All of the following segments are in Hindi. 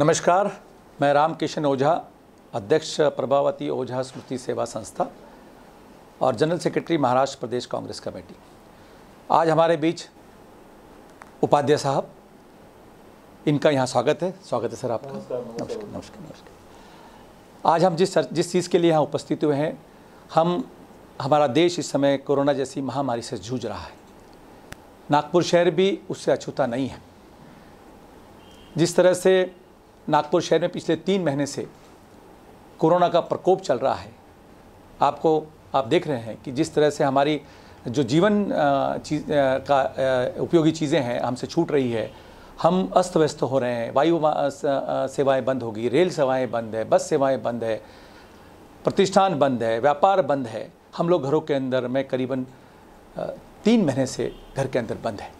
नमस्कार मैं राम किशन ओझा अध्यक्ष प्रभावती ओझा स्मृति सेवा संस्था और general secretary Maharashtra Pradesh Congress committee आज हमारे बीच उपाध्याय साहब इनका यहाँ स्वागत है स्वागत है सर आपका नमस्कार नमस्कार नमस्कार आज हम जिस जिस चीज़ के लिए यहाँ उपस्थित हुए हैं हम हमारा देश इस समय कोरोना जैसी महामारी से जूझ रहा है नागपुर शहर भी उससे अछूता नहीं है जिस तरह से नागपुर शहर में पिछले तीन महीने से कोरोना का प्रकोप चल रहा है आपको आप देख रहे हैं कि जिस तरह से हमारी जो जीवन चीज का उपयोगी चीज़ें हैं हमसे छूट रही है हम अस्त व्यस्त हो रहे हैं वायु सेवाएं बंद होगी रेल सेवाएं बंद है बस सेवाएं बंद है प्रतिष्ठान बंद है व्यापार बंद है हम लोग घरों के अंदर में करीबन तीन महीने से घर के अंदर बंद है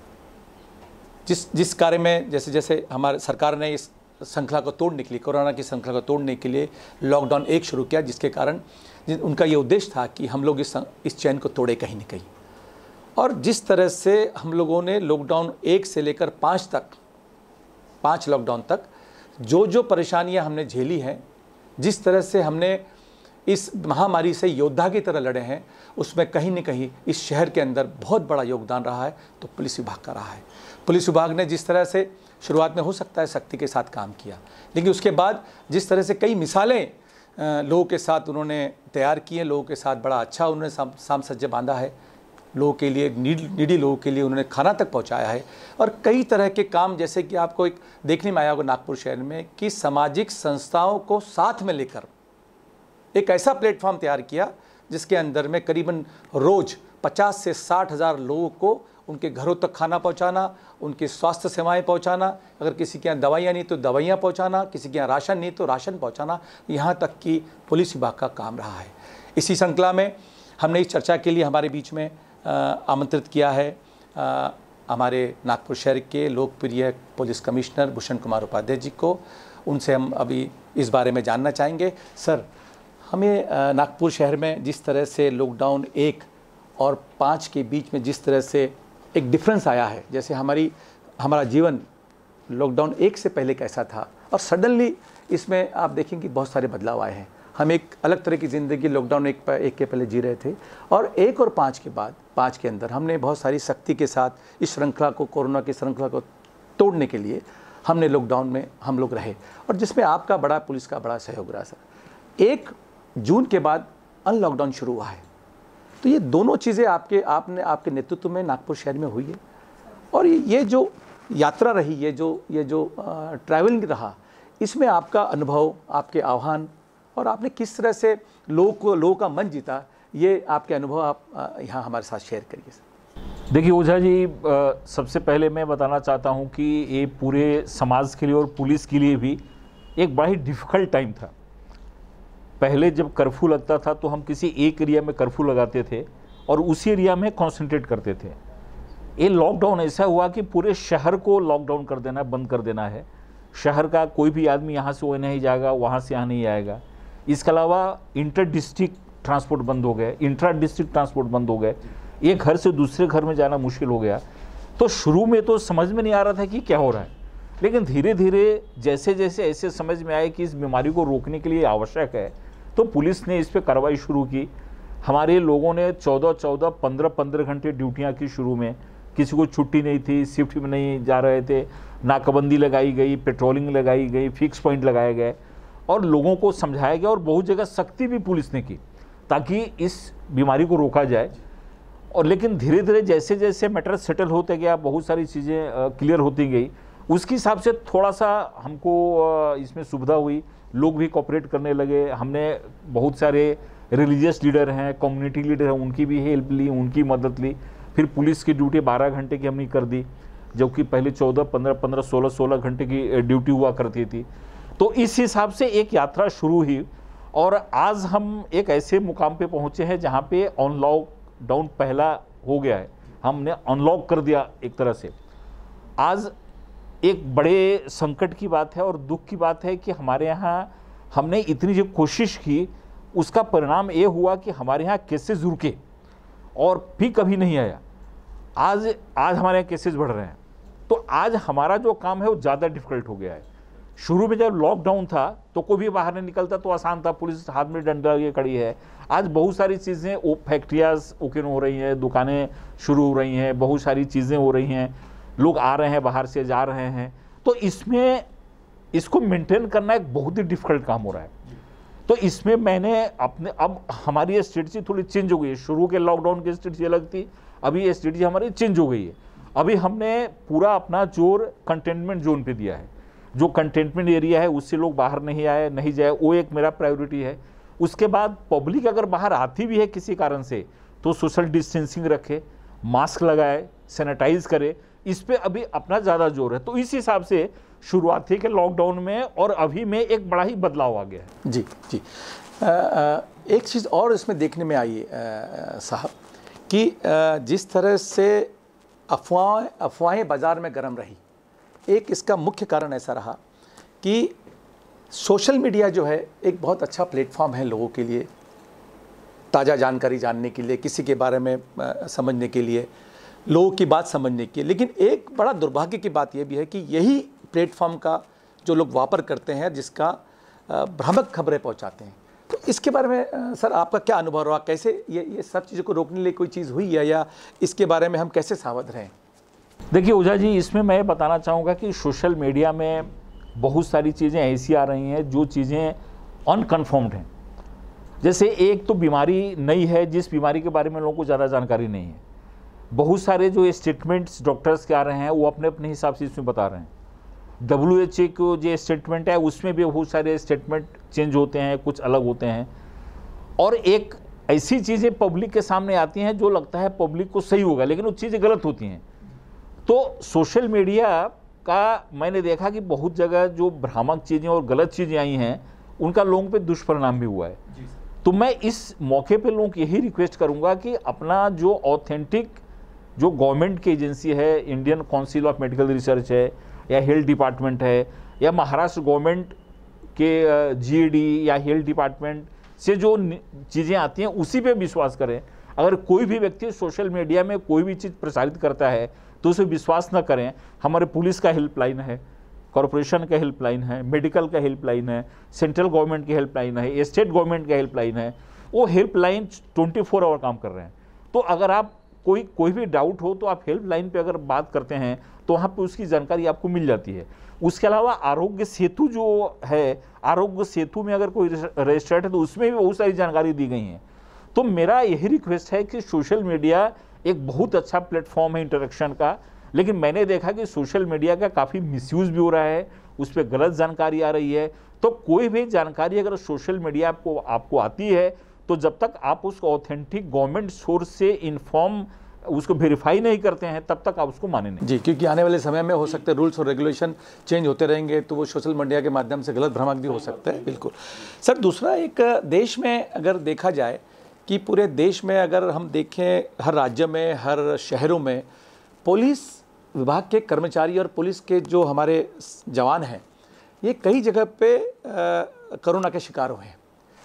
जिस जिस कार्य में जैसे जैसे हमारे सरकार ने इस श्रृंखला को तोड़ने के लिए कोरोना की श्रृंखला को तोड़ने के लिए लॉकडाउन एक शुरू किया जिसके कारण उनका ये उद्देश्य था कि हम लोग इस इस चैन को तोड़े कहीं ना कहीं और जिस तरह से हम लोगों ने लॉकडाउन एक से लेकर पाँच तक पाँच लॉकडाउन तक जो जो परेशानियाँ हमने झेली हैं जिस तरह से हमने इस महामारी से योद्धा की तरह लड़े हैं उसमें कहीं ना कहीं इस शहर के अंदर बहुत बड़ा योगदान रहा है तो पुलिस विभाग का रहा है पुलिस विभाग ने जिस तरह से शुरुआत में हो सकता है सख्ती के साथ काम किया लेकिन उसके बाद जिस तरह से कई मिसालें लोगों के साथ उन्होंने तैयार किए लोगों के साथ बड़ा अच्छा उन्होंने साम, सज्ज सज्जे बांधा है लोगों के लिए निडी लोगों के लिए उन्होंने खाना तक पहुंचाया है और कई तरह के काम जैसे कि आपको एक देखने में आया होगा नागपुर शहर में कि सामाजिक संस्थाओं को साथ में लेकर एक ऐसा प्लेटफॉर्म तैयार किया जिसके अंदर में करीबन रोज़ पचास से साठ हज़ार लोगों को उनके घरों तक खाना पहुंचाना उनके स्वास्थ्य सेवाएं पहुंचाना अगर किसी के यहाँ दवाइयाँ नहीं तो दवाइयाँ पहुंचाना किसी के यहाँ राशन नहीं तो राशन पहुंचाना यहाँ तक कि पुलिस विभाग का काम रहा है इसी श्रृंखला में हमने इस चर्चा के लिए हमारे बीच में आमंत्रित किया है हमारे नागपुर शहर के लोकप्रिय पुलिस कमिश्नर भूषण कुमार उपाध्याय जी को उनसे हम अभी इस बारे में जानना चाहेंगे सर हमें नागपुर शहर में जिस तरह से लॉकडाउन एक और पाँच के बीच में जिस तरह से एक डिफरेंस आया है जैसे हमारी हमारा जीवन लॉकडाउन एक से पहले कैसा था और सडनली इसमें आप देखेंगे बहुत सारे बदलाव आए हैं हम एक अलग तरह की ज़िंदगी लॉकडाउन एक एक के पहले जी रहे थे और एक और पाँच के बाद पाँच के अंदर हमने बहुत सारी सख्ती के साथ इस श्रृंखला को कोरोना की श्रृंखला को तोड़ने के लिए हमने लॉकडाउन में हम लोग रहे और जिसमें आपका बड़ा पुलिस का बड़ा सहयोग रहा सर एक जून के बाद अनलॉकडाउन शुरू हुआ है तो ये दोनों चीज़ें आपके आपने आपके नेतृत्व में नागपुर शहर में हुई है और ये जो यात्रा रही ये जो ये जो ट्रैवलिंग रहा इसमें आपका अनुभव आपके आह्वान और आपने किस तरह से लोगों को लोगों का मन जीता ये आपके अनुभव आप यहाँ हमारे साथ शेयर करिए देखिए ओझा जी आ, सबसे पहले मैं बताना चाहता हूँ कि ये पूरे समाज के लिए और पुलिस के लिए भी एक बड़ा ही डिफ़िकल्ट टाइम था पहले जब कर्फ्यू लगता था तो हम किसी एक एरिया में कर्फ्यू लगाते थे और उसी एरिया में कॉन्सेंट्रेट करते थे ये लॉकडाउन ऐसा हुआ कि पूरे शहर को लॉकडाउन कर देना बंद कर देना है शहर का कोई भी आदमी यहाँ से वो नहीं जाएगा वहाँ से यहाँ नहीं आएगा इसके अलावा इंटर डिस्ट्रिक्ट ट्रांसपोर्ट बंद हो गए इंट्रा डिस्ट्रिक्ट ट्रांसपोर्ट बंद हो गए एक घर से दूसरे घर में जाना मुश्किल हो गया तो शुरू में तो समझ में नहीं आ रहा था कि क्या हो रहा है लेकिन धीरे धीरे जैसे जैसे ऐसे समझ में आए कि इस बीमारी को रोकने के लिए आवश्यक है तो पुलिस ने इस पर कार्रवाई शुरू की हमारे लोगों ने चौदह चौदह पंद्रह पंद्रह घंटे ड्यूटियाँ की शुरू में किसी को छुट्टी नहीं थी शिफ्ट में नहीं जा रहे थे नाकाबंदी लगाई गई पेट्रोलिंग लगाई गई फिक्स पॉइंट लगाए गए और लोगों को समझाया गया और बहुत जगह सख्ती भी पुलिस ने की ताकि इस बीमारी को रोका जाए और लेकिन धीरे धीरे जैसे जैसे मैटर सेटल होते गया बहुत सारी चीज़ें क्लियर होती गई उसके हिसाब से थोड़ा सा हमको इसमें सुविधा हुई लोग भी कॉपरेट करने लगे हमने बहुत सारे रिलीजियस लीडर हैं कम्युनिटी लीडर हैं उनकी भी हेल्प ली उनकी मदद ली फिर पुलिस की ड्यूटी 12 घंटे की हमने कर दी जबकि पहले 14, 15, 15, 16, 16 घंटे की ड्यूटी हुआ करती थी तो इस हिसाब से एक यात्रा शुरू हुई और आज हम एक ऐसे मुकाम पे पहुँचे हैं जहाँ पे डाउन पहला हो गया है हमने अनलॉक कर दिया एक तरह से आज एक बड़े संकट की बात है और दुख की बात है कि हमारे यहाँ हमने इतनी जो कोशिश की उसका परिणाम ये हुआ कि हमारे यहाँ केसेज रुके और फिर कभी नहीं आया आज आज हमारे यहाँ केसेज बढ़ रहे हैं तो आज हमारा जो काम है वो ज़्यादा डिफिकल्ट हो गया है शुरू में जब लॉकडाउन था तो कोई भी बाहर नहीं निकलता तो आसान था पुलिस हाथ में डंडा ये खड़ी है आज बहुत सारी चीज़ें फैक्ट्रियाज ओपन हो रही हैं दुकानें शुरू हो रही हैं बहुत सारी चीज़ें हो रही हैं लोग आ रहे हैं बाहर से जा रहे हैं तो इसमें इसको मेंटेन करना एक बहुत ही डिफिकल्ट काम हो रहा है तो इसमें मैंने अपने अब हमारी ये स्ट्रेटजी थोड़ी चेंज हो गई है शुरू के लॉकडाउन की स्ट्रेटजी अलग थी अभी ये स्ट्रेटजी हमारी चेंज हो गई है अभी हमने पूरा अपना जोर कंटेनमेंट जोन पे दिया है जो कंटेनमेंट एरिया है उससे लोग बाहर नहीं आए नहीं जाए वो एक मेरा प्रायोरिटी है उसके बाद पब्लिक अगर बाहर आती भी है किसी कारण से तो सोशल डिस्टेंसिंग रखे मास्क लगाए सैनिटाइज करे इस पर अभी अपना ज़्यादा जोर है तो इस हिसाब से शुरुआत थी कि लॉकडाउन में और अभी में एक बड़ा ही बदलाव आ गया है जी जी आ, एक चीज़ और इसमें देखने में आई साहब कि आ, जिस तरह से अफवाह अफवाहें बाज़ार में गर्म रही एक इसका मुख्य कारण ऐसा रहा कि सोशल मीडिया जो है एक बहुत अच्छा प्लेटफॉर्म है लोगों के लिए ताज़ा जानकारी जानने के लिए किसी के बारे में समझने के लिए लोगों की बात समझने की लेकिन एक बड़ा दुर्भाग्य की बात यह भी है कि यही प्लेटफॉर्म का जो लोग वापर करते हैं जिसका भ्रमक खबरें पहुंचाते हैं तो इसके बारे में सर आपका क्या अनुभव रहा कैसे ये ये सब चीज़ों को रोकने लिए कोई चीज़ हुई है या इसके बारे में हम कैसे सावध रहें देखिए ओझा जी इसमें मैं बताना चाहूँगा कि सोशल मीडिया में बहुत सारी चीज़ें ऐसी आ रही हैं जो चीज़ें अनकन्फर्म्ड हैं जैसे एक तो बीमारी नई है जिस बीमारी के बारे में लोगों को ज़्यादा जानकारी नहीं है बहुत सारे जो ये स्टेटमेंट्स डॉक्टर्स के आ रहे हैं वो अपने अपने हिसाब से इसमें बता रहे हैं डब्ल्यू एच ए को जो स्टेटमेंट है उसमें भी बहुत सारे स्टेटमेंट चेंज होते हैं कुछ अलग होते हैं और एक ऐसी चीज़ें पब्लिक के सामने आती हैं जो लगता है पब्लिक को सही होगा लेकिन वो चीज़ें गलत होती हैं तो सोशल मीडिया का मैंने देखा कि बहुत जगह जो भ्रामक चीज़ें और गलत चीज़ें आई हैं उनका लोगों पे दुष्परिणाम भी हुआ है तो मैं इस मौके पे लोगों को यही रिक्वेस्ट करूँगा कि अपना जो ऑथेंटिक जो गवर्नमेंट की एजेंसी है Indian council of medical research है या हेल्थ डिपार्टमेंट है या महाराष्ट्र गवर्नमेंट के जीडी e या हेल्थ डिपार्टमेंट से जो चीज़ें आती हैं उसी पे विश्वास करें अगर कोई भी व्यक्ति सोशल मीडिया में कोई भी चीज़ प्रसारित करता है तो उसे विश्वास न करें हमारे पुलिस का हेल्पलाइन है कॉरपोरेशन का हेल्पलाइन है मेडिकल का हेल्पलाइन है सेंट्रल गवर्नमेंट की हेल्पलाइन है स्टेट गवर्नमेंट का हेल्पलाइन है वो हेल्पलाइन ट्वेंटी फोर आवर काम कर रहे हैं तो अगर आप कोई कोई भी डाउट हो तो आप हेल्पलाइन पे अगर बात करते हैं तो वहाँ पे उसकी जानकारी आपको मिल जाती है उसके अलावा आरोग्य सेतु जो है आरोग्य सेतु में अगर कोई रजिस्टर्ड है तो उसमें भी बहुत सारी जानकारी दी गई है तो मेरा यही रिक्वेस्ट है कि सोशल मीडिया एक बहुत अच्छा प्लेटफॉर्म है इंटरेक्शन का लेकिन मैंने देखा कि सोशल मीडिया का काफ़ी मिसयूज़ भी हो रहा है उस पर गलत जानकारी आ रही है तो कोई भी जानकारी अगर सोशल मीडिया आपको आपको आती है तो जब तक आप उसको ऑथेंटिक गवर्नमेंट सोर्स से इन्फॉर्म उसको वेरीफाई नहीं करते हैं तब तक आप उसको माने नहीं जी क्योंकि आने वाले समय में हो सकते रूल्स और रेगुलेशन चेंज होते रहेंगे तो वो सोशल मीडिया के माध्यम से गलत भ्रमक भी हो सकता है बिल्कुल सर दूसरा एक देश में अगर देखा जाए कि पूरे देश में अगर हम देखें हर राज्य में हर शहरों में पुलिस विभाग के कर्मचारी और पुलिस के जो हमारे जवान हैं ये कई जगह पे कोरोना के शिकार हुए हैं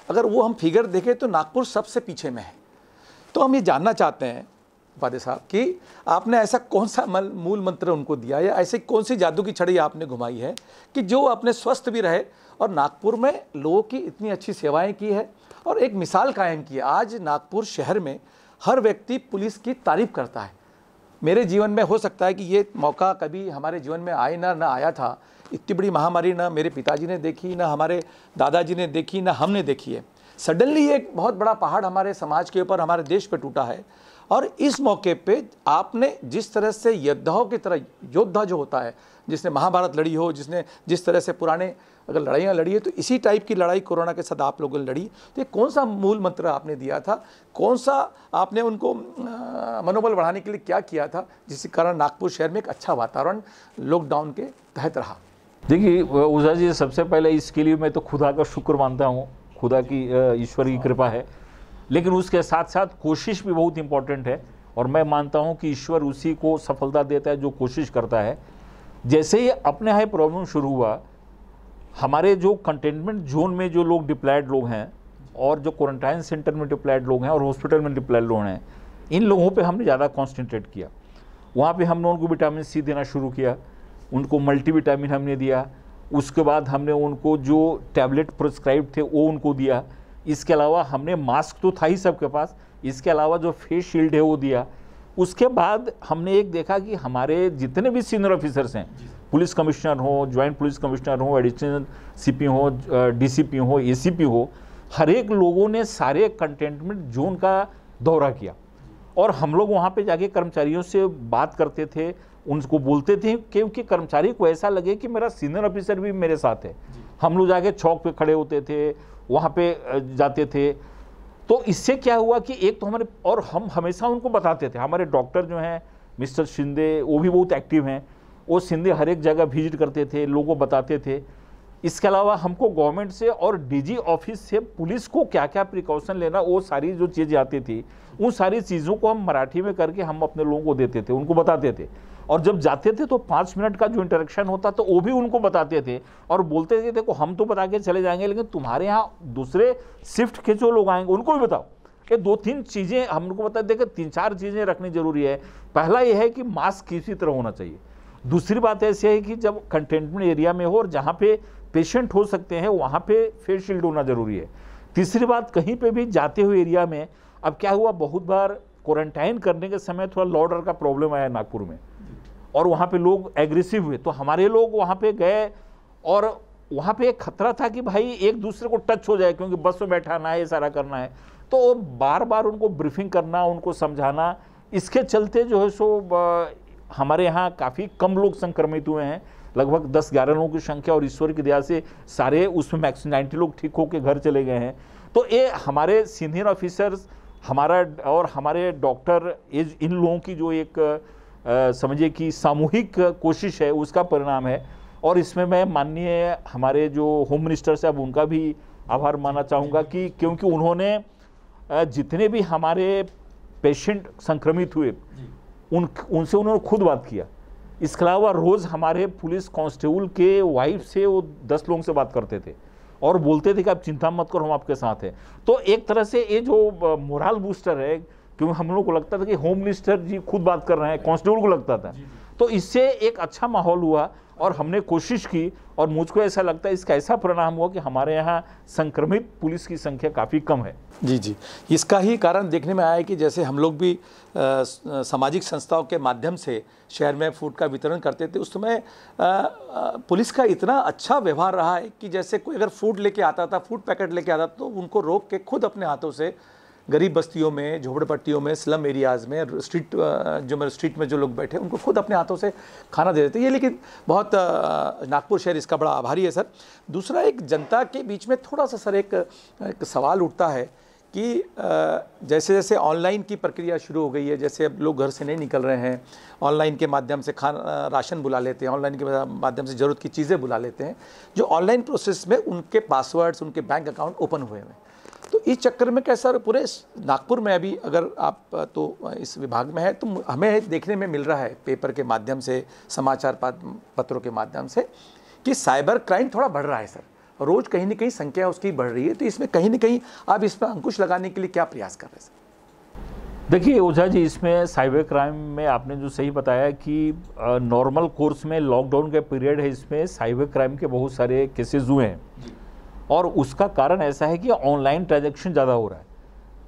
अगर वो हम फिगर देखें तो नागपुर सबसे पीछे में है तो हम ये जानना चाहते हैं वादे साहब कि आपने ऐसा कौन सा मल, मूल मंत्र उनको दिया या ऐसी कौन सी जादू की छड़ी आपने घुमाई है कि जो अपने स्वस्थ भी रहे और नागपुर में लोगों की इतनी अच्छी सेवाएं की है और एक मिसाल कायम की है आज नागपुर शहर में हर व्यक्ति पुलिस की तारीफ करता है मेरे जीवन में हो सकता है कि ये मौका कभी हमारे जीवन में आए ना ना आया था इतनी बड़ी महामारी ना मेरे पिताजी ने देखी ना हमारे दादाजी ने देखी ना हमने देखी है सडनली एक बहुत बड़ा पहाड़ हमारे समाज के ऊपर हमारे देश पर टूटा है और इस मौके पे आपने जिस तरह से योद्धाओं की तरह योद्धा जो होता है जिसने महाभारत लड़ी हो जिसने जिस तरह से पुराने अगर लड़ाइयाँ लड़ी है तो इसी टाइप की लड़ाई कोरोना के साथ आप लोगों ने लड़ी तो ये कौन सा मूल मंत्र आपने दिया था कौन सा आपने उनको मनोबल बढ़ाने के लिए क्या किया था जिसके कारण नागपुर शहर में एक अच्छा वातावरण लॉकडाउन के तहत रहा देखिए उषा जी सबसे पहले इसके लिए मैं तो खुदा का शुक्र मानता हूँ खुदा की ईश्वर की कृपा है लेकिन उसके साथ साथ कोशिश भी बहुत इम्पॉर्टेंट है और मैं मानता हूँ कि ईश्वर उसी को सफलता देता है जो कोशिश करता है जैसे ही अपने यहाँ प्रॉब्लम शुरू हुआ हमारे जो कंटेनमेंट जोन में जो लोग डिप्लाइड लोग हैं और जो क्वारंटाइन सेंटर में डिप्लाइड लोग हैं और हॉस्पिटल में डिप्लाइड लोग हैं इन लोगों पे हमने ज़्यादा कॉन्सेंट्रेट किया वहाँ पे हम लोगों को विटामिन सी देना शुरू किया उनको मल्टीविटामिन हमने दिया उसके बाद हमने उनको जो टैबलेट प्रोस्क्राइब थे वो उनको दिया इसके अलावा हमने मास्क तो था ही सबके पास इसके अलावा जो फेस शील्ड है वो दिया उसके बाद हमने एक देखा कि हमारे जितने भी सीनियर ऑफिसर्स हैं पुलिस कमिश्नर हो जॉइंट पुलिस कमिश्नर हो एडिशनल सीपी हो डीसीपी हो एसीपी हो हर एक लोगों ने सारे कंटेनमेंट जोन का दौरा किया और हम लोग वहाँ पे जाके कर्मचारियों से बात करते थे उनको बोलते थे क्योंकि कर्मचारी को ऐसा लगे कि मेरा सीनियर ऑफिसर भी मेरे साथ है हम लोग जाके चौक पे खड़े होते थे वहाँ पे जाते थे तो इससे क्या हुआ कि एक तो हमारे और हम हमेशा उनको बताते थे हमारे डॉक्टर जो हैं मिस्टर शिंदे वो भी बहुत एक्टिव हैं वो शिंदे हर एक जगह विजिट करते थे लोगों बताते थे इसके अलावा हमको गवर्नमेंट से और डीजी ऑफिस से पुलिस को क्या क्या प्रिकॉशन लेना वो सारी जो चीज़ें आती थी उन सारी चीज़ों को हम मराठी में करके हम अपने लोगों को देते थे उनको बताते थे और जब जाते थे तो पाँच मिनट का जो इंटरेक्शन होता तो वो भी उनको बताते थे और बोलते थे देखो हम तो बता के चले जाएंगे लेकिन तुम्हारे यहाँ दूसरे शिफ्ट के जो लोग आएंगे उनको भी बताओ ये दो तीन चीज़ें हमको बता देखिए तीन चार चीज़ें रखनी जरूरी है पहला ये है कि मास्क किसी तरह होना चाहिए दूसरी बात ऐसी है कि जब कंटेनमेंट एरिया में हो और जहाँ पे पेशेंट हो सकते हैं वहाँ पे फेस शील्ड होना ज़रूरी है तीसरी बात कहीं पे भी जाते हुए एरिया में अब क्या हुआ बहुत बार क्वारंटाइन करने के समय थोड़ा लॉर्डर का प्रॉब्लम आया नागपुर में और वहाँ पे लोग एग्रेसिव हुए तो हमारे लोग वहाँ पे गए और वहाँ पे एक खतरा था कि भाई एक दूसरे को टच हो जाए क्योंकि बस में बैठाना है ये सारा करना है तो बार बार उनको ब्रीफिंग करना उनको समझाना इसके चलते जो है सो हमारे यहाँ काफ़ी कम लोग संक्रमित हुए हैं लगभग दस ग्यारह लोगों की संख्या और ईश्वर की दया से सारे उसमें मैक्सिमम नाइन्टी लोग ठीक होकर घर चले गए हैं तो ये हमारे सीनियर ऑफिसर्स हमारा और हमारे डॉक्टर इज इन लोगों की जो एक समझिए कि सामूहिक कोशिश है उसका परिणाम है और इसमें मैं माननीय हमारे जो होम मिनिस्टर साहब उनका भी आभार मानना चाहूँगा कि क्योंकि उन्होंने जितने भी हमारे पेशेंट संक्रमित हुए उन उनसे उन्होंने खुद बात किया इसके अलावा रोज़ हमारे पुलिस कांस्टेबल के वाइफ से वो दस लोगों से बात करते थे और बोलते थे कि आप चिंता मत करो हम आपके साथ हैं तो एक तरह से ये जो मोरल बूस्टर है क्योंकि हम लोग को लगता था कि होम मिनिस्टर जी खुद बात कर रहे हैं कॉन्स्टेबल को लगता था तो इससे एक अच्छा माहौल हुआ और हमने कोशिश की और मुझको ऐसा लगता है इसका ऐसा परिणाम हुआ कि हमारे यहाँ संक्रमित पुलिस की संख्या काफ़ी कम है जी जी इसका ही कारण देखने में आया है कि जैसे हम लोग भी आ, सामाजिक संस्थाओं के माध्यम से शहर में फूड का वितरण करते थे उस समय पुलिस का इतना अच्छा व्यवहार रहा है कि जैसे कोई अगर फूड लेके आता था फूड पैकेट लेके आता तो उनको रोक के खुद अपने हाथों से गरीब बस्तियों में झोपड़पट्टियों में स्लम एरियाज़ में स्ट्रीट जो मेरे स्ट्रीट में जो लोग बैठे उनको खुद अपने हाथों से खाना दे देते ये लेकिन बहुत नागपुर शहर इसका बड़ा आभारी है सर दूसरा एक जनता के बीच में थोड़ा सा सर एक, एक सवाल उठता है कि जैसे जैसे ऑनलाइन की प्रक्रिया शुरू हो गई है जैसे अब लोग घर से नहीं निकल रहे हैं ऑनलाइन के माध्यम से खान राशन बुला लेते हैं ऑनलाइन के माध्यम से ज़रूरत की चीज़ें बुला लेते हैं जो ऑनलाइन प्रोसेस में उनके पासवर्ड्स उनके बैंक अकाउंट ओपन हुए हैं इस चक्कर में कैसा पूरे नागपुर में अभी अगर आप तो इस विभाग में है तो हमें देखने में मिल रहा है पेपर के माध्यम से समाचार पत्रों के माध्यम से कि साइबर क्राइम थोड़ा बढ़ रहा है सर रोज़ कहीं ना कहीं संख्या उसकी बढ़ रही है तो इसमें कहीं ना कहीं आप इस पर अंकुश लगाने के लिए क्या प्रयास कर रहे हैं सर देखिए ओझा जी इसमें साइबर क्राइम में आपने जो सही बताया कि नॉर्मल कोर्स में लॉकडाउन का पीरियड है इसमें साइबर क्राइम के बहुत सारे केसेज हुए हैं और उसका कारण ऐसा है कि ऑनलाइन ट्रांजेक्शन ज़्यादा हो रहा है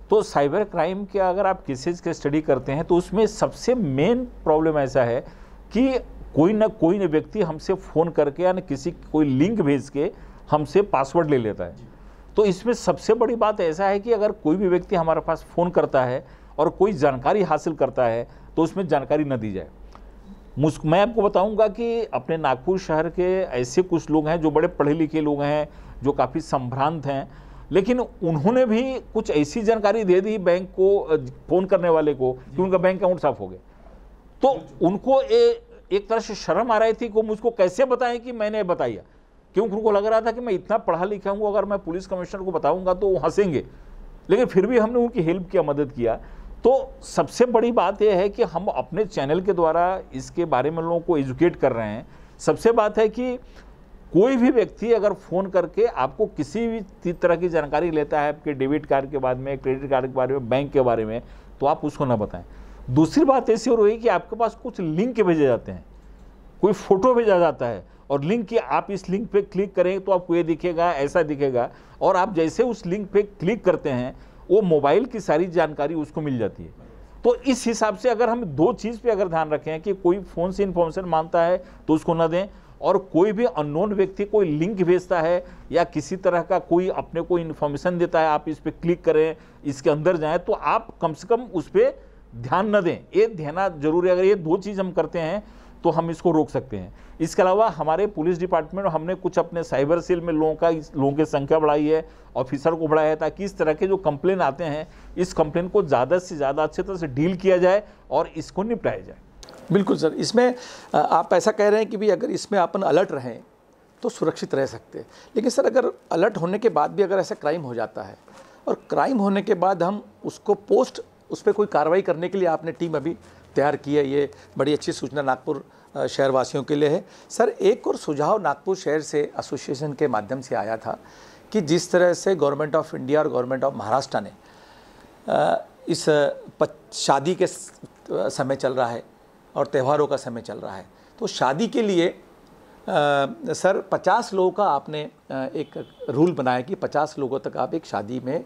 तो साइबर क्राइम के अगर आप केसेज के स्टडी करते हैं तो उसमें सबसे मेन प्रॉब्लम ऐसा है कि कोई ना कोई ना व्यक्ति हमसे फ़ोन करके या किसी कोई लिंक भेज के हमसे पासवर्ड ले लेता है तो इसमें सबसे बड़ी बात ऐसा है कि अगर कोई भी व्यक्ति हमारे पास फ़ोन करता है और कोई जानकारी हासिल करता है तो उसमें जानकारी न दी जाए मैं आपको बताऊंगा कि अपने नागपुर शहर के ऐसे कुछ लोग हैं जो बड़े पढ़े लिखे लोग हैं जो काफ़ी संभ्रांत हैं लेकिन उन्होंने भी कुछ ऐसी जानकारी दे दी बैंक को फ़ोन करने वाले को कि उनका बैंक अकाउंट साफ हो गया तो उनको ए, एक तरह से शर्म आ रही थी कि मुझको कैसे बताएं कि मैंने बताया क्योंकि उनको लग रहा था कि मैं इतना पढ़ा लिखा हूँ अगर मैं पुलिस कमिश्नर को बताऊँगा तो वो हंसेंगे लेकिन फिर भी हमने उनकी हेल्प किया मदद किया तो सबसे बड़ी बात यह है कि हम अपने चैनल के द्वारा इसके बारे में लोगों को एजुकेट कर रहे हैं सबसे बात है कि कोई भी व्यक्ति अगर फ़ोन करके आपको किसी भी तरह की जानकारी लेता है आपके डेबिट कार्ड के बारे में क्रेडिट कार्ड के बारे में बैंक के बारे में तो आप उसको ना बताएं दूसरी बात ऐसी और हुई कि आपके पास कुछ लिंक भेजे जाते हैं कोई फ़ोटो भेजा जाता है और लिंक की आप इस लिंक पे क्लिक करें तो आपको ये दिखेगा ऐसा दिखेगा और आप जैसे उस लिंक पे क्लिक करते हैं वो मोबाइल की सारी जानकारी उसको मिल जाती है तो इस हिसाब से अगर हम दो चीज़ पे अगर ध्यान रखें कि कोई फ़ोन से इन्फॉर्मेशन मांगता है तो उसको ना दें और कोई भी अननोन व्यक्ति कोई लिंक भेजता है या किसी तरह का कोई अपने को इन्फॉर्मेशन देता है आप इस पर क्लिक करें इसके अंदर जाएं तो आप कम से कम उस पर ध्यान न दें ये ध्याना जरूरी अगर ये दो चीज़ हम करते हैं तो हम इसको रोक सकते हैं इसके अलावा हमारे पुलिस डिपार्टमेंट हमने कुछ अपने साइबर सेल में लोगों का लोगों की संख्या बढ़ाई है ऑफिसर को बढ़ाया है ताकि इस तरह के जो कंप्लेन आते हैं इस कंप्लेन को ज़्यादा से ज़्यादा अच्छे तरह से डील किया जाए और इसको निपटाया जाए बिल्कुल सर इसमें आप ऐसा कह रहे हैं कि भी अगर इसमें अपन अलर्ट रहें तो सुरक्षित रह सकते हैं लेकिन सर अगर अलर्ट होने के बाद भी अगर ऐसा क्राइम हो जाता है और क्राइम होने के बाद हम उसको पोस्ट उस पर कोई कार्रवाई करने के लिए आपने टीम अभी तैयार की है ये बड़ी अच्छी सूचना नागपुर शहरवासियों के लिए है सर एक और सुझाव नागपुर शहर से एसोसिएशन के माध्यम से आया था कि जिस तरह से गवर्नमेंट ऑफ इंडिया और गवर्नमेंट ऑफ महाराष्ट्र ने इस शादी के समय चल रहा है और त्यौहारों का समय चल रहा है तो शादी के लिए आ, सर पचास लोगों का आपने एक रूल बनाया कि पचास लोगों तक आप एक शादी में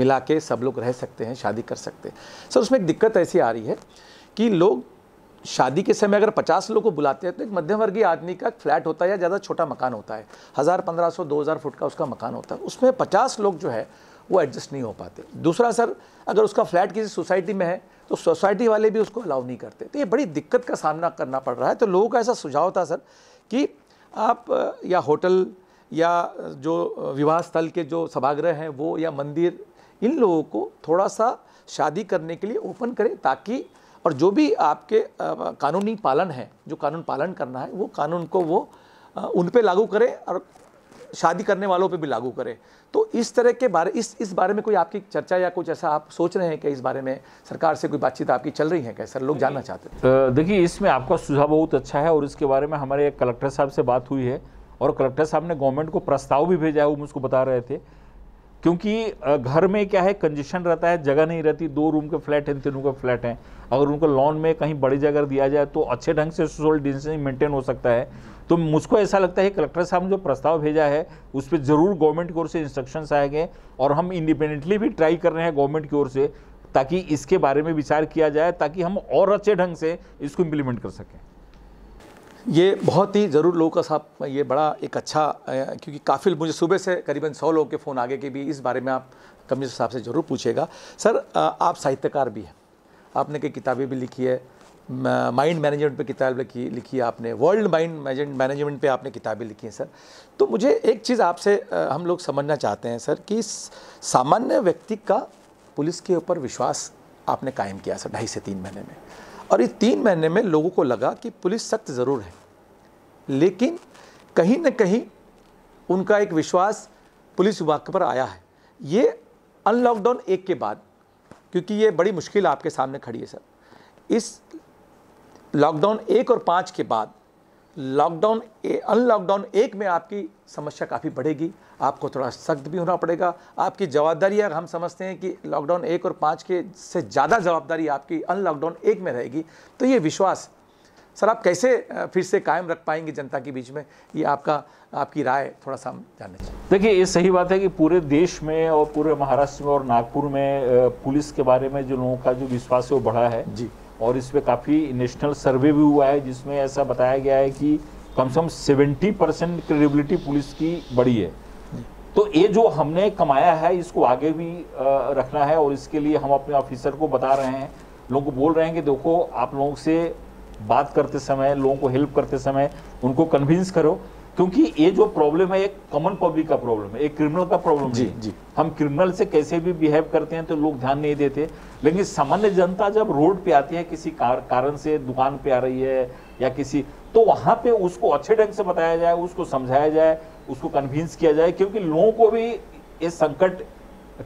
मिला के सब लोग रह सकते हैं शादी कर सकते हैं सर उसमें एक दिक्कत ऐसी आ रही है कि लोग शादी के समय अगर पचास लोग को बुलाते हैं तो एक मध्यम वर्गीय आदमी का फ्लैट होता है या ज़्यादा छोटा मकान होता है हज़ार पंद्रह सौ दो हज़ार फुट का उसका मकान होता है उसमें पचास लोग जो है वो एडजस्ट नहीं हो पाते दूसरा सर अगर उसका फ्लैट किसी सोसाइटी में है तो सोसाइटी वाले भी उसको अलाउ नहीं करते तो ये बड़ी दिक्कत का सामना करना पड़ रहा है तो लोगों का ऐसा सुझाव था सर कि आप या होटल या जो विवाह स्थल के जो सभागृह हैं वो या मंदिर इन लोगों को थोड़ा सा शादी करने के लिए ओपन करें ताकि और जो भी आपके कानूनी पालन है जो कानून पालन करना है वो कानून को वो उन पर लागू करें और शादी करने वालों पे भी लागू करें तो इस तरह के बारे इस इस बारे में कोई आपकी चर्चा या कुछ ऐसा आप सोच रहे हैं कि इस बारे में सरकार से कोई बातचीत आपकी चल रही है क्या सर लोग जानना चाहते हैं देखिए इसमें आपका सुझाव बहुत अच्छा है और इसके बारे में हमारे एक कलेक्टर साहब से बात हुई है और कलेक्टर साहब ने गवर्नमेंट को प्रस्ताव भी भेजा है वो मुझको बता रहे थे क्योंकि घर में क्या है कंजेशन रहता है जगह नहीं रहती दो रूम के फ्लैट हैं तीन रूम के फ्लैट हैं अगर उनको लॉन में कहीं बड़ी जगह दिया जाए तो अच्छे ढंग से सोशल डिस्टेंसिंग मेंटेन हो सकता है तो मुझको ऐसा लगता है कलेक्टर साहब ने जो प्रस्ताव भेजा है उस पर ज़रूर गवर्नमेंट की ओर से इंस्ट्रक्शंस आए गए और हम इंडिपेंडेंटली भी ट्राई कर रहे हैं गवर्नमेंट की ओर से ताकि इसके बारे में विचार किया जाए ताकि हम और अच्छे ढंग से इसको इम्प्लीमेंट कर सकें ये बहुत ही ज़रूर लोगों का साहब ये बड़ा एक अच्छा क्योंकि काफ़ी मुझे सुबह से करीबन सौ लोगों के फ़ोन आगे के भी इस बारे में आप कमिश्नर साहब से ज़रूर पूछेगा सर आप साहित्यकार भी हैं आपने कई किताबें भी लिखी है माइंड मैनेजमेंट पे किताब लिखी लिखी आपने वर्ल्ड माइंड मैनेजमेंट पे आपने किताबें लिखी हैं सर तो मुझे एक चीज़ आपसे हम लोग समझना चाहते हैं सर कि सामान्य व्यक्ति का पुलिस के ऊपर विश्वास आपने कायम किया सर ढाई से तीन महीने में और ये तीन महीने में लोगों को लगा कि पुलिस सख्त ज़रूर है लेकिन कहीं ना कहीं उनका एक विश्वास पुलिस विभाग पर आया है ये अनलॉकडाउन एक के बाद क्योंकि ये बड़ी मुश्किल आपके सामने खड़ी है सर इस लॉकडाउन एक और पाँच के बाद लॉकडाउन अनलॉकडाउन एक में आपकी समस्या काफ़ी बढ़ेगी आपको थोड़ा सख्त भी होना पड़ेगा आपकी जवाबदारी अगर हम समझते हैं कि लॉकडाउन एक और पाँच के से ज़्यादा जवाबदारी आपकी अनलॉकडाउन एक में रहेगी तो ये विश्वास सर आप कैसे फिर से कायम रख पाएंगे जनता के बीच में ये आपका आपकी राय थोड़ा सा हम जानना चाहिए देखिए ये सही बात है कि पूरे देश में और पूरे महाराष्ट्र में और नागपुर में पुलिस के बारे में जो लोगों का जो विश्वास है वो बढ़ा है जी और इस पर काफ़ी नेशनल सर्वे भी हुआ है जिसमें ऐसा बताया गया है कि कम से कम सेवेंटी परसेंट क्रेडिबिलिटी पुलिस की बढ़ी है तो ये जो हमने कमाया है इसको आगे भी रखना है और इसके लिए हम अपने ऑफिसर को बता रहे हैं लोगों को बोल रहे हैं कि देखो आप लोगों से बात करते समय लोगों को हेल्प करते समय उनको कन्विंस करो क्योंकि ये जो प्रॉब्लम है एक कॉमन पब्लिक का प्रॉब्लम है एक क्रिमिनल का प्रॉब्लम जी जी हम क्रिमिनल से कैसे भी बिहेव करते हैं तो लोग ध्यान नहीं देते लेकिन सामान्य जनता जब रोड पे आती है किसी कार, कारण से दुकान पे आ रही है या किसी तो वहाँ पे उसको अच्छे ढंग से बताया जाए उसको समझाया जाए उसको कन्विंस किया जाए क्योंकि लोगों को भी ये संकट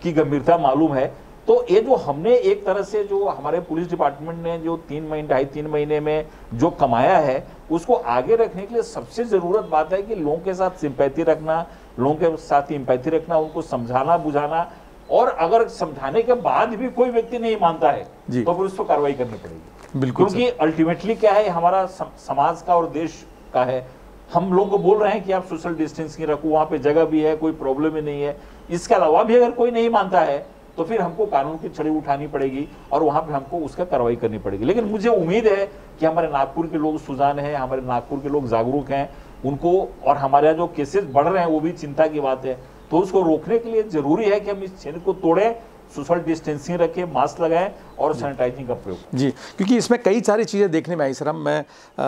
की गंभीरता मालूम है तो ये जो हमने एक तरह से जो हमारे पुलिस डिपार्टमेंट ने जो तीन महीने ढाई तीन महीने में जो कमाया है उसको आगे रखने के लिए सबसे ज़रूरत बात है कि लोगों के साथ सिंपैथी रखना लोगों के साथ इम्पैथी रखना उनको समझाना बुझाना और अगर समझाने के बाद भी कोई व्यक्ति नहीं मानता है तो फिर उस पर कार्रवाई करनी पड़ेगी बिल्कुल क्योंकि अल्टीमेटली क्या है हमारा समाज का और देश का है हम लोगों को बोल रहे हैं कि आप सोशल डिस्टेंसिंग रखो वहां पे जगह भी है कोई प्रॉब्लम ही नहीं है इसके अलावा भी अगर कोई नहीं मानता है तो फिर हमको कानून की छड़ी उठानी पड़ेगी और वहां पर हमको उसका कार्रवाई करनी पड़ेगी लेकिन मुझे उम्मीद है कि हमारे नागपुर के लोग सुजान है हमारे नागपुर के लोग जागरूक हैं उनको और हमारे जो केसेस बढ़ रहे हैं वो भी चिंता की बात है तो उसको रोकने के लिए जरूरी है कि हम इस चेन को तोड़ें सोशल डिस्टेंसिंग रखें मास्क लगाएं और सैनिटाइजिंग का प्रयोग जी क्योंकि इसमें कई सारी चीज़ें देखने में आई सर हम मैं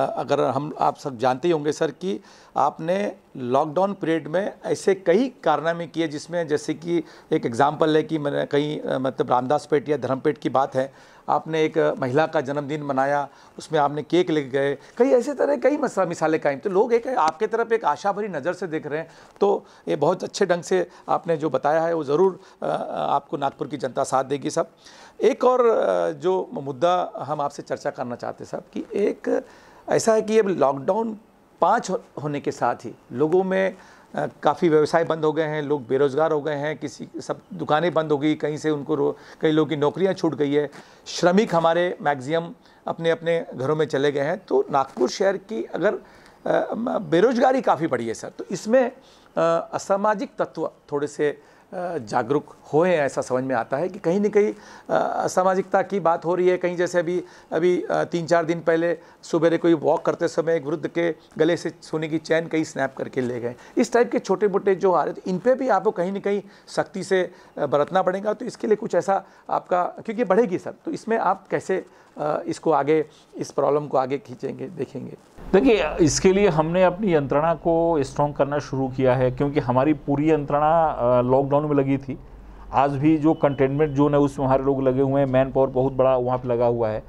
अगर हम आप सब जानते ही होंगे सर कि आपने लॉकडाउन पीरियड में ऐसे कई कारनामे किए जिसमें जैसे कि एक एग्ज़ाम्पल है कि मैंने कहीं मतलब रामदास पेट या धर्मपेट की बात है आपने एक महिला का जन्मदिन मनाया उसमें आपने केक ले गए कई ऐसे तरह कई मिसालें कायम तो लोग एक आपके तरफ एक आशा भरी नज़र से देख रहे हैं तो ये बहुत अच्छे ढंग से आपने जो बताया है वो ज़रूर आपको नागपुर की जनता साथ देगी सब एक और जो मुद्दा हम आपसे चर्चा करना चाहते साहब कि एक ऐसा है कि अब लॉकडाउन पाँच होने के साथ ही लोगों में काफ़ी व्यवसाय बंद हो गए हैं लोग बेरोज़गार हो गए हैं किसी सब दुकानें बंद हो गई कहीं से उनको कई लोगों की नौकरियां छूट गई है श्रमिक हमारे मैक्सिमम अपने अपने घरों में चले गए हैं तो नागपुर शहर की अगर बेरोजगारी काफ़ी बढ़ी है सर तो इसमें असामाजिक तत्व थोड़े से जागरूक हैं ऐसा समझ में आता है कि कहीं ना कहीं सामाजिकता की बात हो रही है कहीं जैसे अभी अभी तीन चार दिन पहले सुबेरे कोई वॉक करते समय एक वृद्ध के गले से सोने की चैन कहीं स्नैप करके ले गए इस टाइप के छोटे मोटे जो आ रहे थे इन पर भी आपको कहीं ना कहीं सख्ती से बरतना पड़ेगा तो इसके लिए कुछ ऐसा आपका क्योंकि बढ़ेगी सर तो इसमें आप कैसे इसको आगे इस प्रॉब्लम को आगे खींचेंगे देखेंगे देखिए इसके लिए हमने अपनी यंत्रणा को स्ट्रॉन्ग करना शुरू किया है क्योंकि हमारी पूरी यंत्रणा लॉकडाउन में लगी थी आज भी जो कंटेनमेंट जोन है उसमें हमारे लोग लगे हुए हैं मैन पावर बहुत बड़ा वहाँ पर लगा हुआ है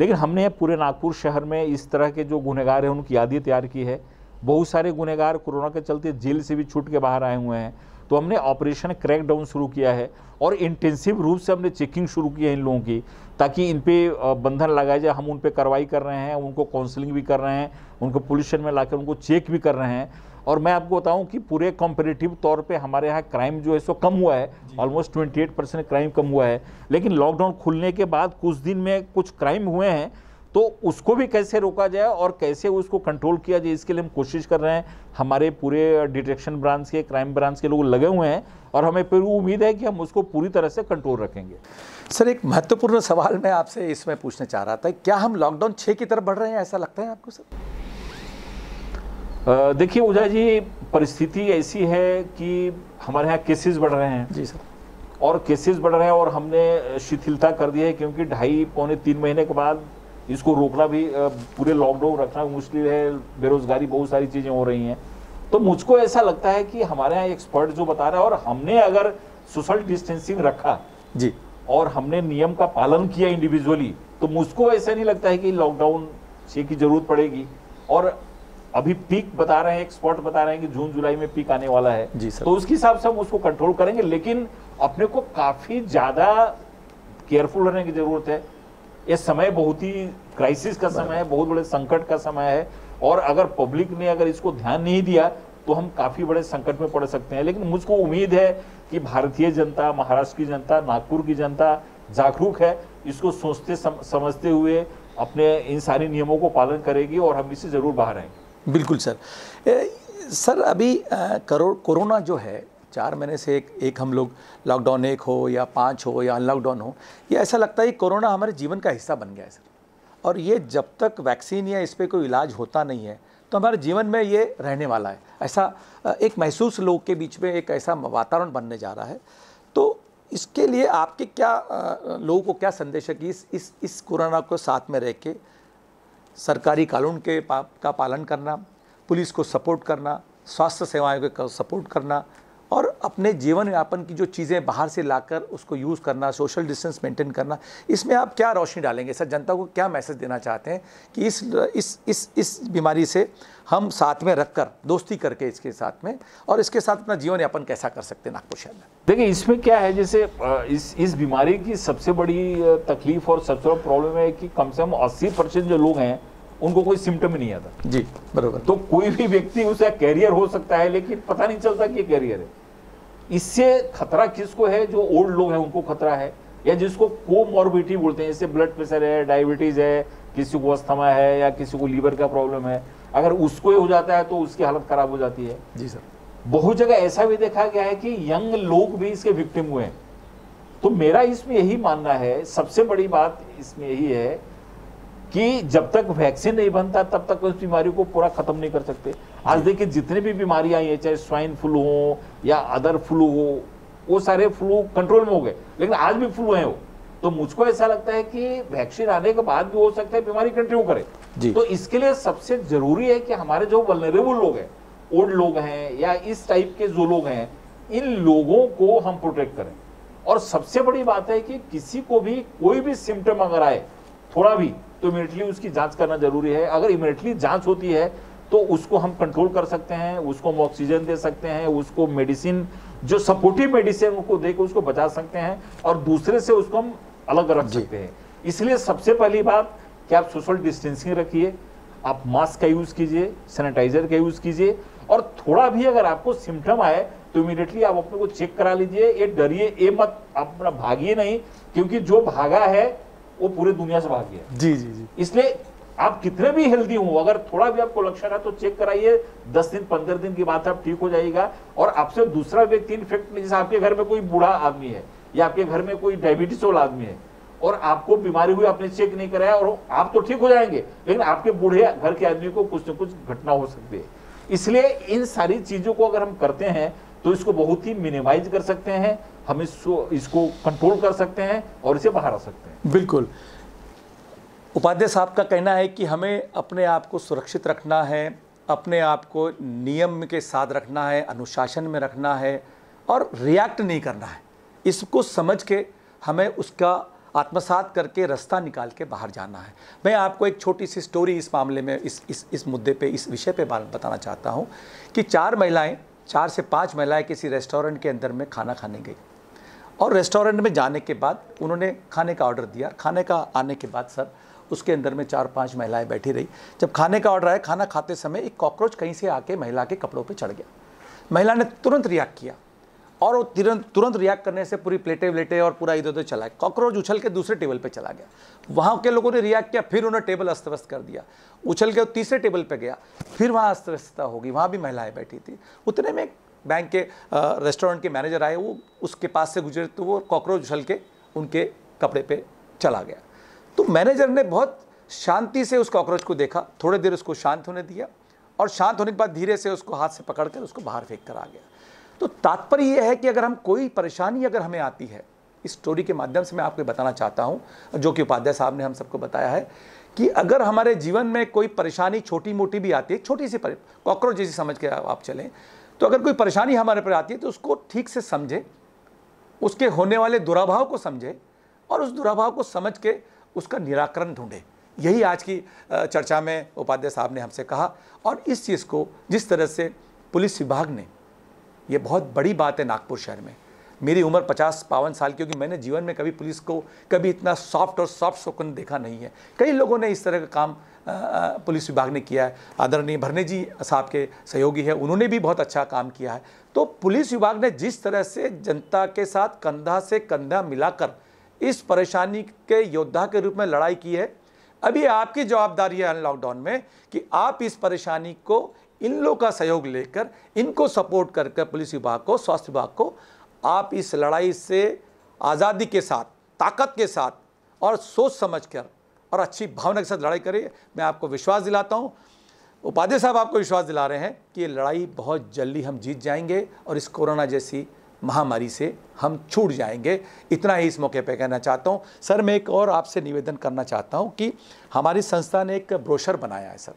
लेकिन हमने पूरे नागपुर शहर में इस तरह के जो गुनहगार हैं उनकी यादी तैयार की है बहुत सारे गुनहगार कोरोना के चलते जेल से भी छूट के बाहर आए हुए हैं तो हमने ऑपरेशन क्रैकडाउन शुरू किया है और इंटेंसिव रूप से हमने चेकिंग शुरू की है इन लोगों की ताकि इन पर बंधन लगाया जाए हम उन पर कार्रवाई कर रहे हैं उनको काउंसलिंग भी कर रहे हैं उनको पोल्यूशन में ला उनको चेक भी कर रहे हैं और मैं आपको बताऊं कि पूरे कॉम्पिटेटिव तौर पे हमारे यहाँ क्राइम जो है सो कम हुआ है ऑलमोस्ट 28 परसेंट क्राइम कम हुआ है लेकिन लॉकडाउन खुलने के बाद कुछ दिन में कुछ क्राइम हुए हैं तो उसको भी कैसे रोका जाए और कैसे उसको कंट्रोल किया जाए इसके लिए हम कोशिश कर रहे हैं हमारे पूरे डिटेक्शन ब्रांच के क्राइम ब्रांच के लोग लगे हुए हैं और हमें फिर उम्मीद है कि हम उसको पूरी तरह से कंट्रोल रखेंगे सर एक महत्वपूर्ण सवाल मैं आपसे इसमें पूछना चाह रहा था क्या हम लॉकडाउन छः की तरफ बढ़ रहे हैं ऐसा लगता है आपको सर देखिए उजा जी परिस्थिति ऐसी है कि हमारे यहाँ केसेस बढ़ रहे हैं जी सर और केसेस बढ़ रहे हैं और हमने शिथिलता कर दी है क्योंकि ढाई पौने तीन महीने के बाद इसको रोकना भी पूरे लॉकडाउन रखना मुश्किल है बेरोजगारी बहुत सारी चीज़ें हो रही हैं तो मुझको ऐसा लगता है कि हमारे यहाँ एक्सपर्ट जो बता रहे हैं और हमने अगर सोशल डिस्टेंसिंग रखा जी और हमने नियम का पालन किया इंडिविजुअली तो मुझको ऐसा नहीं लगता है कि लॉकडाउन से की जरूरत पड़ेगी और अभी पीक बता रहे हैं एक्सपर्ट बता रहे हैं कि जून जुलाई में पीक आने वाला है जी सर तो उसके हिसाब से हम उसको कंट्रोल करेंगे लेकिन अपने को काफी ज्यादा केयरफुल रहने की जरूरत है ये समय बहुत ही क्राइसिस का समय है बहुत बड़े संकट का समय है और अगर पब्लिक ने अगर इसको ध्यान नहीं दिया तो हम काफी बड़े संकट में पड़ सकते हैं लेकिन मुझको उम्मीद है कि भारतीय जनता महाराष्ट्र की जनता नागपुर की जनता जागरूक है इसको सोचते सम, समझते हुए अपने इन सारे नियमों को पालन करेगी और हम इसे ज़रूर बाहर आएंगे बिल्कुल सर ए, सर अभी करो कोरोना जो है चार महीने से एक एक हम लोग लॉकडाउन एक हो या पाँच हो या अनलॉकडाउन हो ये ऐसा लगता है कि कोरोना हमारे जीवन का हिस्सा बन गया है सर और ये जब तक वैक्सीन या इस पर कोई इलाज होता नहीं है तो हमारे जीवन में ये रहने वाला है ऐसा एक महसूस लोग के बीच में एक ऐसा वातावरण बनने जा रहा है तो इसके लिए आपके क्या लोगों को क्या संदेश है कि इस इस इस कोरोना को साथ में रह के सरकारी कानून के पा, का पालन करना पुलिस को सपोर्ट करना स्वास्थ्य सेवाएं को सपोर्ट करना और अपने जीवन यापन की जो चीज़ें बाहर से लाकर उसको यूज़ करना सोशल डिस्टेंस मेंटेन करना इसमें आप क्या रोशनी डालेंगे सर जनता को क्या मैसेज देना चाहते हैं कि इस इस इस इस बीमारी से हम साथ में रखकर दोस्ती करके इसके साथ में और इसके साथ अपना जीवन यापन कैसा कर सकते हैं नागपुर शहर में देखिए इसमें क्या है जैसे इस इस बीमारी की सबसे बड़ी तकलीफ और सबसे बड़ा प्रॉब्लम है कि कम से कम अस्सी परसेंट जो लोग हैं उनको कोई सिम्टम ही नहीं आता जी बरोबर तो कोई भी व्यक्ति उसका कैरियर हो सकता है लेकिन पता नहीं चलता कि कैरियर है इससे खतरा किसको है जो ओल्ड लोग हैं उनको खतरा है या जिसको कोमॉर्बिटी बोलते हैं जैसे ब्लड प्रेशर है डायबिटीज़ है किसी को अस्थमा है या किसी को लीवर का प्रॉब्लम है अगर उसको ही हो जाता है तो उसकी हालत खराब हो जाती है जी सर बहुत जगह ऐसा भी देखा गया है कि यंग लोग भी इसके विक्टिम हुए हैं तो मेरा इसमें यही मानना है सबसे बड़ी बात इसमें यही है कि जब तक वैक्सीन नहीं बनता तब तक उस बीमारी को पूरा खत्म नहीं कर सकते आज देखिए जितने भी बीमारियां आई है चाहे स्वाइन फ्लू हो या अदर फ्लू हो वो सारे फ्लू कंट्रोल में हो गए लेकिन आज भी फ्लू है वो तो मुझको ऐसा लगता है कि वैक्सीन आने के बाद भी हो सकता है बीमारी कंटिन्यू करे तो इसके लिए सबसे जरूरी है कि हमारे जो वलनरेबल लोग हैं ओल्ड लोग हैं या इस टाइप के जो लोग हैं इन लोगों को हम प्रोटेक्ट करें और सबसे बड़ी बात है कि किसी को भी कोई भी सिम्टम अगर आए थोड़ा भी तो इमीडिएटली उसकी जांच करना जरूरी है अगर इमीडिएटली जांच होती है तो उसको हम कंट्रोल कर सकते हैं उसको हम ऑक्सीजन दे सकते हैं उसको मेडिसिन जो सपोर्टिव मेडिसिन को देकर उसको बचा सकते हैं और दूसरे से उसको हम अलग रख सकते हैं इसलिए सबसे पहली बात कि आप सोशल डिस्टेंसिंग रखिए आप मास्क का यूज़ कीजिए सैनिटाइजर का यूज़ कीजिए और थोड़ा भी अगर आपको सिम्टम आए तो इमीडिएटली आप अपने को चेक करा लीजिए ये डरिए ये मत आप अपना भागिए नहीं क्योंकि जो भागा है वो पूरे दुनिया से भागी है जी जी जी इसलिए आप कितने भी हेल्दी हो अगर थोड़ा भी आपको लक्षण है तो चेक कराइए दस दिन पंद्रह दिन की बात आप ठीक हो जाएगा और आपसे दूसरा व्यक्ति इन्फेक्ट नहीं जैसे आपके घर में कोई बूढ़ा आदमी है या आपके घर में कोई डायबिटीज वाला आदमी है और आपको बीमारी हुई आपने चेक नहीं कराया और आप तो ठीक हो जाएंगे लेकिन आपके बूढ़े घर के आदमी को कुछ ना कुछ घटना हो सकती है इसलिए इन सारी चीजों को अगर हम करते हैं तो इसको बहुत ही मिनिमाइज कर सकते हैं हम इसको कंट्रोल कर सकते हैं और इसे बाहर आ सकते हैं बिल्कुल उपाध्याय साहब का कहना है कि हमें अपने आप को सुरक्षित रखना है अपने आप को नियम के साथ रखना है अनुशासन में रखना है और रिएक्ट नहीं करना है इसको समझ के हमें उसका आत्मसात करके रास्ता निकाल के बाहर जाना है मैं आपको एक छोटी सी स्टोरी इस मामले में इस इस इस मुद्दे पे इस विषय पे बताना चाहता हूँ कि चार महिलाएं चार से पांच महिलाएं किसी रेस्टोरेंट के अंदर में खाना खाने गई और रेस्टोरेंट में जाने के बाद उन्होंने खाने का ऑर्डर दिया खाने का आने के बाद सर उसके अंदर में चार पाँच महिलाएं बैठी रही जब खाने का ऑर्डर आया खाना खाते समय एक कॉकरोच कहीं से आके महिला के कपड़ों पर चढ़ गया महिला ने तुरंत रिएक्ट किया और वो तुरंत तुरंत रिएक्ट करने से पूरी प्लेटें व्लेटें और पूरा इधर उधर चला गया कॉकरोच उछल के दूसरे टेबल पर चला गया वहाँ के लोगों ने रिएक्ट किया फिर उन्होंने टेबल अस्त व्यस्त कर दिया उछल के तीसरे टेबल पर गया फिर वहाँ अस्त व्यस्तता होगी वहाँ भी महिलाएं बैठी थी उतने में बैंक के रेस्टोरेंट के मैनेजर आए वो उसके पास से गुजरे तो वो कॉकरोच उछल के उनके कपड़े पर चला गया तो मैनेजर ने बहुत शांति से उस कॉकरोच को देखा थोड़ी देर उसको शांत होने दिया और शांत होने के बाद धीरे से उसको हाथ से पकड़कर उसको बाहर फेंक कर आ गया तो तात्पर्य यह है कि अगर हम कोई परेशानी अगर हमें आती है इस स्टोरी के माध्यम से मैं आपको बताना चाहता हूँ जो कि उपाध्याय साहब ने हम सबको बताया है कि अगर हमारे जीवन में कोई परेशानी छोटी मोटी भी आती है छोटी सी कॉकरोच जैसी समझ के आप चलें तो अगर कोई परेशानी हमारे पर आती है तो उसको ठीक से समझें उसके होने वाले दुराभाव को समझें और उस दुराभाव को समझ के उसका निराकरण ढूंढे यही आज की चर्चा में उपाध्याय साहब ने हमसे कहा और इस चीज़ को जिस तरह से पुलिस विभाग ने ये बहुत बड़ी बात है नागपुर शहर में मेरी उम्र पचास बावन साल की होगी मैंने जीवन में कभी पुलिस को कभी इतना सॉफ्ट और सॉफ्ट शोकन देखा नहीं है कई लोगों ने इस तरह का काम पुलिस विभाग ने किया है आदरणीय भरने जी साहब के सहयोगी है उन्होंने भी बहुत अच्छा काम किया है तो पुलिस विभाग ने जिस तरह से जनता के साथ कंधा से कंधा मिलाकर इस परेशानी के योद्धा के रूप में लड़ाई की है अभी आपकी जवाबदारी है लॉकडाउन में कि आप इस परेशानी को इन लोगों का सहयोग लेकर इनको सपोर्ट करके पुलिस विभाग को स्वास्थ्य विभाग को आप इस लड़ाई से आज़ादी के साथ ताकत के साथ और सोच समझ कर और अच्छी भावना के साथ लड़ाई करिए मैं आपको विश्वास दिलाता हूँ उपाध्याय साहब आपको विश्वास दिला रहे हैं कि ये लड़ाई बहुत जल्दी हम जीत जाएंगे और इस कोरोना जैसी महामारी से हम छूट जाएंगे इतना ही इस मौके पर कहना चाहता हूँ सर मैं एक और आपसे निवेदन करना चाहता हूँ कि हमारी संस्था ने एक ब्रोशर बनाया है सर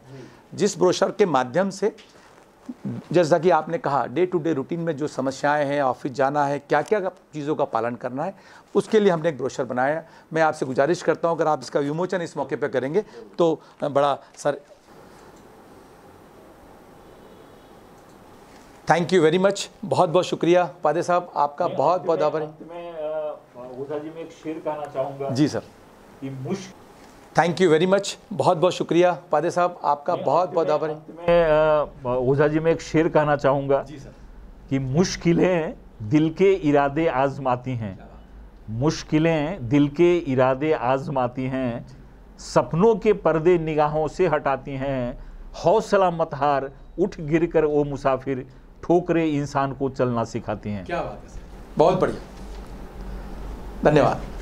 जिस ब्रोशर के माध्यम से जैसा कि आपने कहा डे टू डे रूटीन में जो समस्याएं हैं ऑफिस जाना है क्या क्या चीज़ों का पालन करना है उसके लिए हमने एक ब्रोशर बनाया मैं आपसे गुजारिश करता हूं अगर आप इसका विमोचन इस मौके पर करेंगे तो बड़ा sir thank you very much बहुत बहुत शुक्रिया पादे साहब आपका बहुत बहुत आभार जी मैं एक शेर कहना चाहूँगा जी sir thank you very much बहुत बहुत शुक्रिया पादे साहब आपका बहुत बहुत आभार मैं ओझा जी में एक शेर कहना चाहूँगा कि मुश्किलें दिल के इरादे आजमाती हैं मुश्किलें दिल के इरादे आजमाती हैं सपनों के पर्दे निगाहों से हटाती हैं हौसला मत हार उठ गिरकर ओ मुसाफिर ठोकरें इंसान को चलना सिखाती हैं क्या बात है बहुत बढ़िया धन्यवाद